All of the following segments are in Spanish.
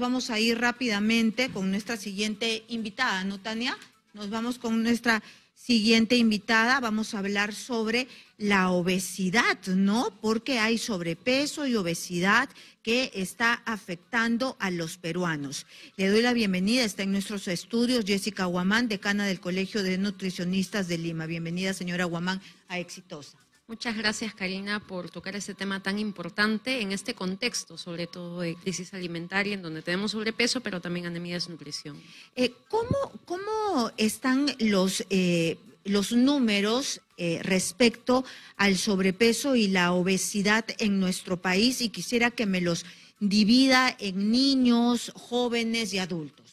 Vamos a ir rápidamente con nuestra siguiente invitada, ¿no, Tania? Nos vamos con nuestra siguiente invitada. Vamos a hablar sobre la obesidad, ¿no? Porque hay sobrepeso y obesidad que está afectando a los peruanos. Le doy la bienvenida, está en nuestros estudios Jessica Guamán, decana del Colegio de Nutricionistas de Lima. Bienvenida, señora Guamán, a Exitosa. Muchas gracias, Karina, por tocar este tema tan importante en este contexto, sobre todo de crisis alimentaria, en donde tenemos sobrepeso, pero también anemia y desnutrición. Eh, ¿cómo, están los, eh, los números eh, respecto al sobrepeso y la obesidad en nuestro país? Y quisiera que me los divida en niños, jóvenes y adultos.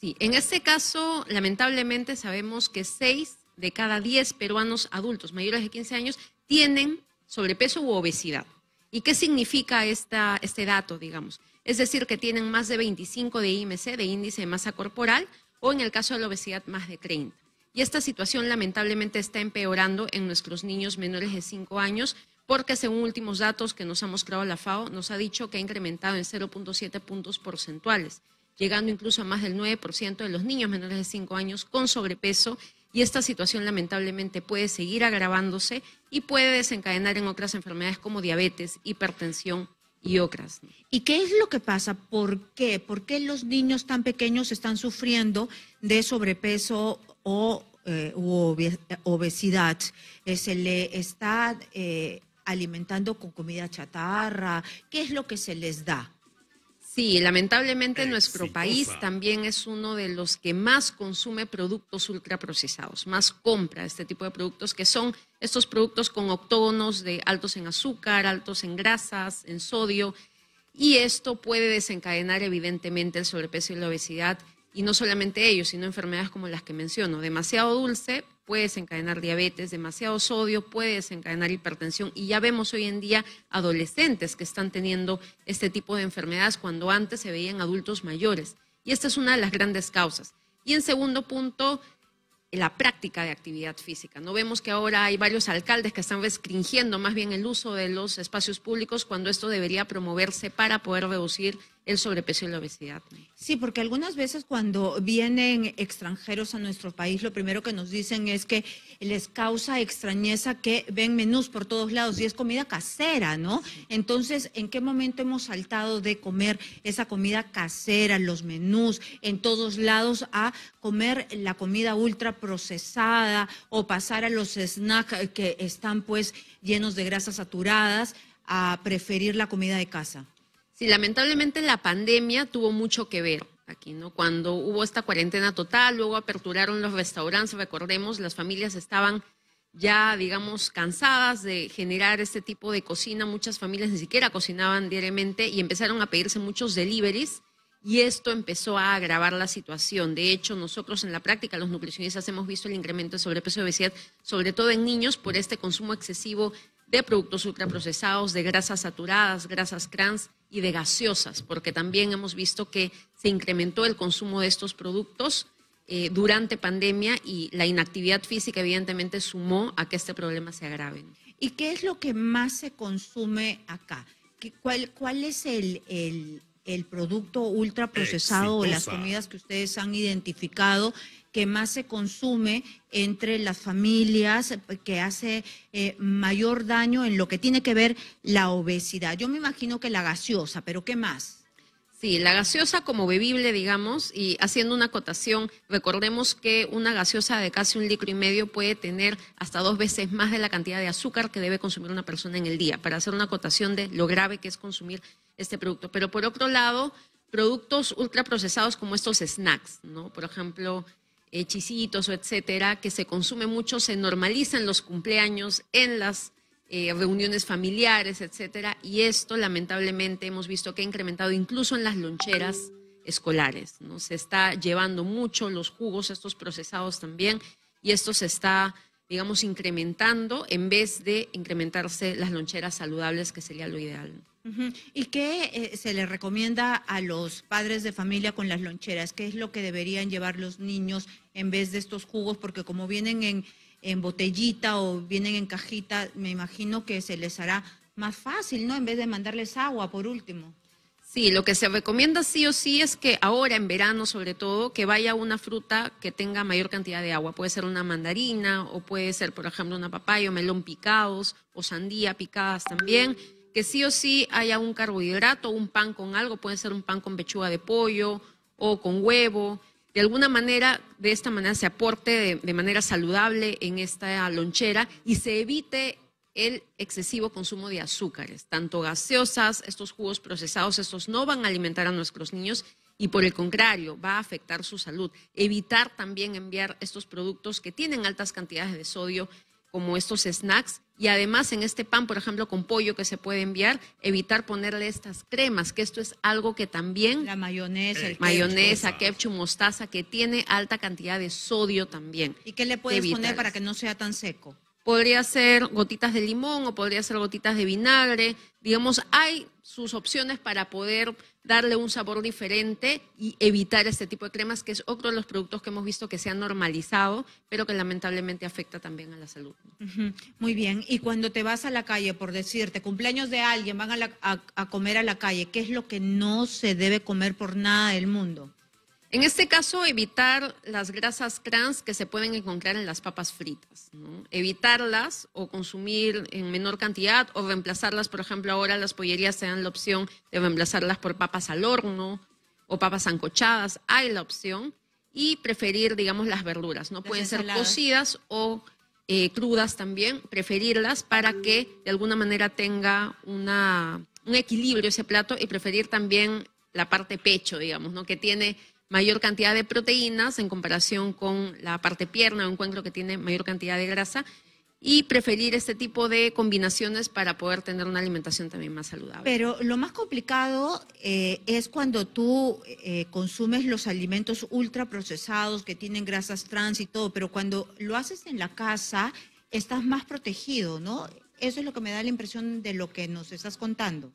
Sí, en este caso, lamentablemente sabemos que seis de cada diez peruanos adultos mayores de 15 años tienen sobrepeso u obesidad. ¿Y qué significa este dato, digamos? Es decir, que tienen más de 25 de IMC, de índice de masa corporal, o en el caso de la obesidad, más de 30. Y esta situación lamentablemente está empeorando en nuestros niños menores de 5 años, porque según últimos datos que nos ha mostrado la FAO, nos ha dicho que ha incrementado en 0.7 puntos porcentuales, llegando incluso a más del 9% de los niños menores de 5 años con sobrepeso y esta situación lamentablemente puede seguir agravándose y puede desencadenar en otras enfermedades como diabetes, hipertensión y otras. ¿Y qué es lo que pasa? ¿Por qué? ¿Por qué los niños tan pequeños están sufriendo de sobrepeso o eh, obesidad? Eh, ¿Se le está eh, alimentando con comida chatarra? ¿Qué es lo que se les da? Sí, lamentablemente nuestro país también es uno de los que más consume productos ultraprocesados, más compra este tipo de productos que son estos productos con octógonos de altos en azúcar, altos en grasas, en sodio, y esto puede desencadenar evidentemente el sobrepeso y la obesidad, y no solamente ellos, sino enfermedades como las que menciono, demasiado dulce puede desencadenar diabetes, demasiado sodio puede desencadenar hipertensión y ya vemos hoy en día adolescentes que están teniendo este tipo de enfermedades cuando antes se veían adultos mayores. Y esta es una de las grandes causas. Y en segundo punto, la práctica de actividad física. No vemos que ahora hay varios alcaldes que están restringiendo más bien el uso de los espacios públicos cuando esto debería promoverse para poder reducir el sobrepeso y la obesidad. Sí, porque algunas veces cuando vienen extranjeros a nuestro país, lo primero que nos dicen es que les causa extrañeza que ven menús por todos lados y es comida casera, ¿no? Entonces, ¿en qué momento hemos saltado de comer esa comida casera, los menús en todos lados, a comer la comida ultra procesada o pasar a los snacks que están pues llenos de grasas saturadas, a preferir la comida de casa? Sí, lamentablemente la pandemia tuvo mucho que ver aquí, ¿no? Cuando hubo esta cuarentena total, luego aperturaron los restaurantes, recordemos, las familias estaban ya, digamos, cansadas de generar este tipo de cocina, muchas familias ni siquiera cocinaban diariamente y empezaron a pedirse muchos deliveries y esto empezó a agravar la situación. De hecho, nosotros en la práctica, los nutricionistas, hemos visto el incremento de sobrepeso y obesidad, sobre todo en niños, por este consumo excesivo de productos ultraprocesados, de grasas saturadas, grasas trans y de gaseosas, porque también hemos visto que se incrementó el consumo de estos productos eh, durante pandemia y la inactividad física evidentemente sumó a que este problema se agrave. ¿Y qué es lo que más se consume acá? ¿Cuál, cuál es el, el producto ultraprocesado o las comidas que ustedes han identificado que más se consume entre las familias, que hace eh, mayor daño en lo que tiene que ver la obesidad. Yo me imagino que la gaseosa, pero ¿qué más? Sí, la gaseosa como bebible, digamos, y haciendo una cotación, recordemos que una gaseosa de casi un litro y medio puede tener hasta dos veces más de la cantidad de azúcar que debe consumir una persona en el día, para hacer una cotación de lo grave que es consumir este producto. Pero por otro lado, productos ultraprocesados como estos snacks, ¿no? Por ejemplo, hechicitos eh, o etcétera, que se consume mucho, se normalizan los cumpleaños, en las eh, reuniones familiares, etcétera. Y esto, lamentablemente, hemos visto que ha incrementado incluso en las loncheras escolares. ¿no? Se está llevando mucho los jugos, estos procesados también, y esto se está, digamos, incrementando en vez de incrementarse las loncheras saludables, que sería lo ideal. ¿Y qué eh, se le recomienda a los padres de familia con las loncheras? ¿Qué es lo que deberían llevar los niños en vez de estos jugos? Porque como vienen en, en botellita o vienen en cajita, me imagino que se les hará más fácil, ¿no? En vez de mandarles agua, por último. Sí, lo que se recomienda sí o sí es que ahora en verano sobre todo que vaya una fruta que tenga mayor cantidad de agua. Puede ser una mandarina o puede ser, por ejemplo, una papaya o melón picados o sandía picadas también. Que sí o sí haya un carbohidrato, un pan con algo. Puede ser un pan con pechuga de pollo o con huevo de alguna manera, de esta manera se aporte de, manera saludable en esta lonchera y se evite el excesivo consumo de azúcares, tanto gaseosas, estos jugos procesados, estos no van a alimentar a nuestros niños y por el contrario, va a afectar su salud. Evitar también enviar estos productos que tienen altas cantidades de sodio, como estos snacks, y además en este pan, por ejemplo, con pollo que se puede enviar, evitar ponerle estas cremas, que esto es algo que también... La mayonesa, el eh, mayonesa, ketchup, mostaza, que tiene alta cantidad de sodio también. ¿Y qué le puedes poner para que no sea tan seco? podría ser gotitas de limón o podría ser gotitas de vinagre. Digamos, hay sus opciones para poder darle un sabor diferente y evitar este tipo de cremas, que es otro de los productos que hemos visto que se han normalizado, pero que lamentablemente afecta también a la salud. Muy bien, y cuando te vas a la calle, por decirte, cumpleaños de alguien, van a comer a la calle, ¿qué es lo que no se debe comer por nada del mundo? En este caso, evitar las grasas trans que se pueden encontrar en las papas fritas, evitarlas o consumir en menor cantidad o reemplazarlas, por ejemplo, ahora las pollerías se dan la opción de reemplazarlas por papas al horno o papas ancochadas, hay la opción, y preferir, digamos, las verduras, no pueden ser cocidas o eh, crudas también, preferirlas para que de alguna manera tenga un equilibrio ese plato y preferir también la parte pecho, digamos, que tiene mayor cantidad de proteínas en comparación con la parte pierna o un que tiene mayor cantidad de grasa y preferir este tipo de combinaciones para poder tener una alimentación también más saludable. Pero lo más complicado eh, es cuando tú eh, consumes los alimentos ultraprocesados que tienen grasas trans y todo, pero cuando lo haces en la casa estás más protegido, ¿no? Eso es lo que me da la impresión de lo que nos estás contando.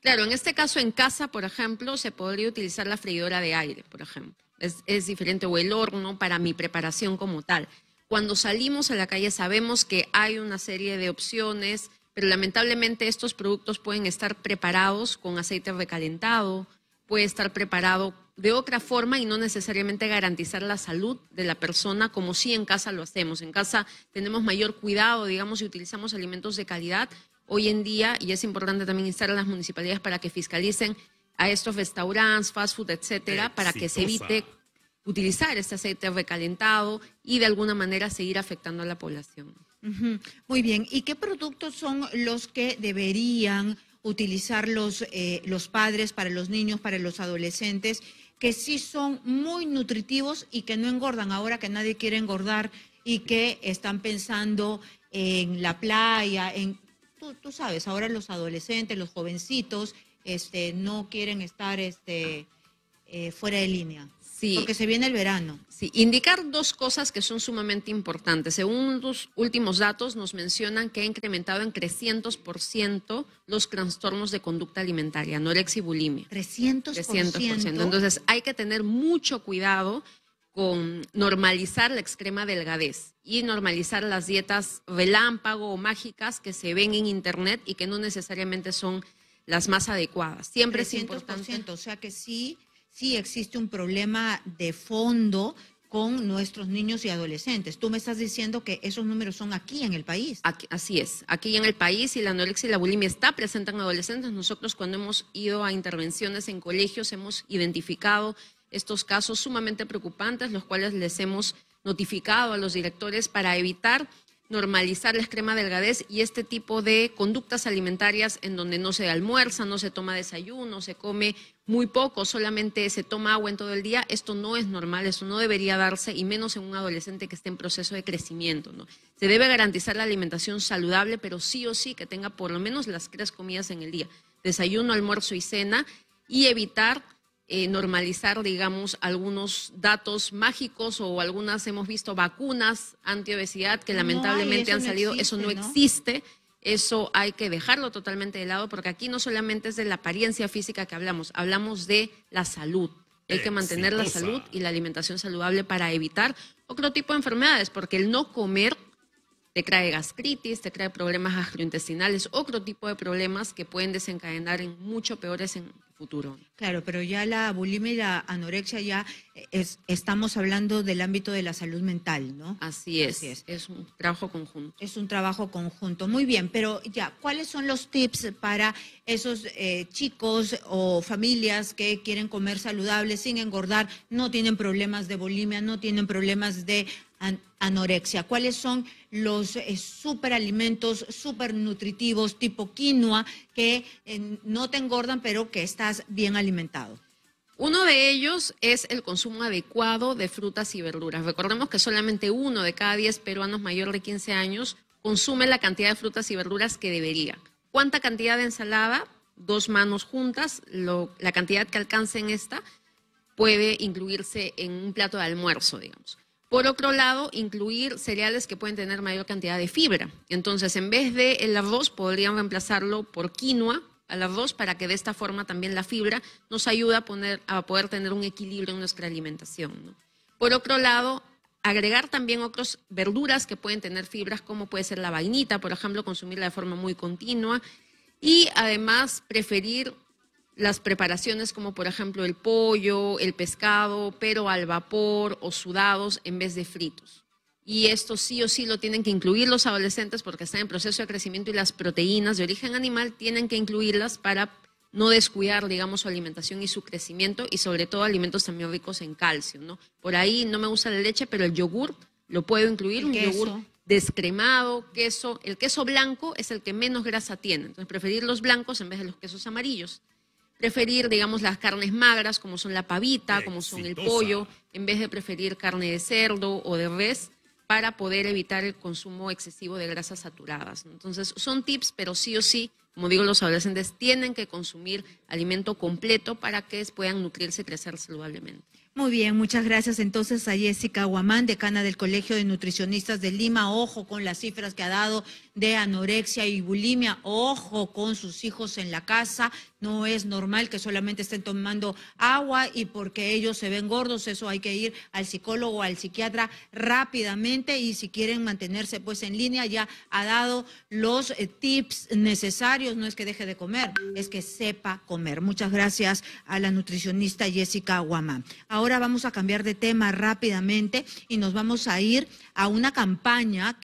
Claro, en este caso en casa, por ejemplo, se podría utilizar la freidora de aire, por ejemplo. Es, diferente, o el horno para mi preparación como tal. Cuando salimos a la calle sabemos que hay una serie de opciones, pero lamentablemente estos productos pueden estar preparados con aceite recalentado, puede estar preparado de otra forma y no necesariamente garantizar la salud de la persona como si en casa lo hacemos. En casa tenemos mayor cuidado, digamos, y utilizamos alimentos de calidad, hoy en día, y es importante también instar a las municipalidades para que fiscalicen a estos restaurantes, fast food, etcétera, para que se evite utilizar este aceite recalentado y de alguna manera seguir afectando a la población. Muy bien, ¿y qué productos son los que deberían utilizar los, eh, los padres para los niños, para los adolescentes, que sí son muy nutritivos y que no engordan ahora que nadie quiere engordar y que están pensando en la playa, en tú, sabes, ahora los adolescentes, los jovencitos, este, no quieren estar este, eh, fuera de línea. Sí. Porque se viene el verano. Sí, indicar dos cosas que son sumamente importantes. Según los últimos datos, nos mencionan que ha incrementado en 300% los trastornos de conducta alimentaria, anorexia y bulimia. 300%. Entonces, hay que tener mucho cuidado con normalizar la extrema delgadez y normalizar las dietas relámpago o mágicas que se ven en internet y que no necesariamente son las más adecuadas. Siempre es importante. O sea que sí, sí existe un problema de fondo con nuestros niños y adolescentes. Tú me estás diciendo que esos números son aquí en el país. así es, aquí en el país y la anorexia y la bulimia está presentan adolescentes. Nosotros cuando hemos ido a intervenciones en colegios hemos identificado estos casos sumamente preocupantes, los cuales les hemos notificado a los directores para evitar normalizar la extrema delgadez y este tipo de conductas alimentarias en donde no se almuerza, no se toma desayuno, se come muy poco, solamente se toma agua en todo el día, esto no es normal, eso no debería darse y menos en un adolescente que esté en proceso de crecimiento. ¿no? Se debe garantizar la alimentación saludable, pero sí o sí que tenga por lo menos las tres comidas en el día, desayuno, almuerzo y cena y evitar eh, normalizar, digamos, algunos datos mágicos o algunas hemos visto vacunas antiobesidad que lamentablemente han salido, eso no, existe. Eso hay que dejarlo totalmente de lado porque aquí no solamente es de la apariencia física que hablamos, hablamos de la salud. Hay que mantener la salud y la alimentación saludable para evitar otro tipo de enfermedades, porque el no comer te trae gastritis, te trae problemas gastrointestinales, otro tipo de problemas que pueden desencadenar en mucho peores en futuro. Claro, pero ya la bulimia y la anorexia ya eh, es, estamos hablando del ámbito de la salud mental, ¿no? Así es, es, un trabajo conjunto. Es un trabajo conjunto, muy bien, pero ya, ¿cuáles son los tips para esos eh, chicos o familias que quieren comer saludable sin engordar, no tienen problemas de bulimia, no tienen problemas de anorexia, cuáles son los eh, superalimentos supernutritivos tipo quinoa que eh, no te engordan pero que estás bien alimentado. Uno de ellos es el consumo adecuado de frutas y verduras. Recordemos que solamente uno de cada diez peruanos mayor de 15 años consume la cantidad de frutas y verduras que debería. ¿Cuánta cantidad de ensalada? Dos manos juntas, la cantidad que alcance en esta puede incluirse en un plato de almuerzo, digamos. Por otro lado, incluir cereales que pueden tener mayor cantidad de fibra. Entonces, en vez de el arroz, podríamos reemplazarlo por quinoa al arroz para que de esta forma también la fibra nos ayude a, poder tener un equilibrio en nuestra alimentación. Por otro lado, agregar también otras verduras que pueden tener fibras, como puede ser la vainita, por ejemplo, consumirla de forma muy continua. Y además preferir las preparaciones como por ejemplo el pollo, el pescado, pero al vapor o sudados en vez de fritos. Y esto sí o sí lo tienen que incluir los adolescentes porque están en proceso de crecimiento y las proteínas de origen animal tienen que incluirlas para no descuidar, digamos, su alimentación y su crecimiento y sobre todo alimentos también ricos en calcio, ¿no? Por ahí no me gusta la leche, pero el yogur lo puedo incluir, un yogur descremado, queso. El queso blanco es el que menos grasa tiene, entonces preferir los blancos en vez de los quesos amarillos preferir, digamos, las carnes magras, como son la pavita, como son el pollo, en vez de preferir carne de cerdo o de res, para poder evitar el consumo excesivo de grasas saturadas. Entonces, son tips, pero sí o sí, como digo, los adolescentes tienen que consumir alimento completo para que puedan nutrirse y crecer saludablemente. Muy bien, muchas gracias entonces a Jessica Guamán, decana del Colegio de Nutricionistas de Lima. Ojo con las cifras que ha dado de anorexia y bulimia. Ojo con sus hijos en la casa. No es normal que solamente estén tomando agua y porque ellos se ven gordos, eso hay que ir al psicólogo o al psiquiatra rápidamente y si quieren mantenerse pues en línea ya ha dado los eh, tips necesarios. No es que deje de comer, es que sepa comer. Muchas gracias a la nutricionista Jessica Guamán. Ahora vamos a cambiar de tema rápidamente y nos vamos a ir a una campaña